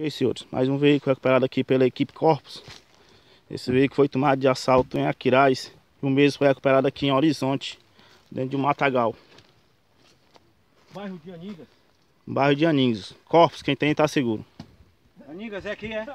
Ok, senhores, mais um veículo recuperado aqui pela equipe Corpus. Esse veículo foi tomado de assalto em Aquiraz e o mesmo foi recuperado aqui em Horizonte, dentro de um matagal. Bairro de Aningas? Bairro de Aningas. Corpus, quem tem está seguro. Aningas é aqui, é?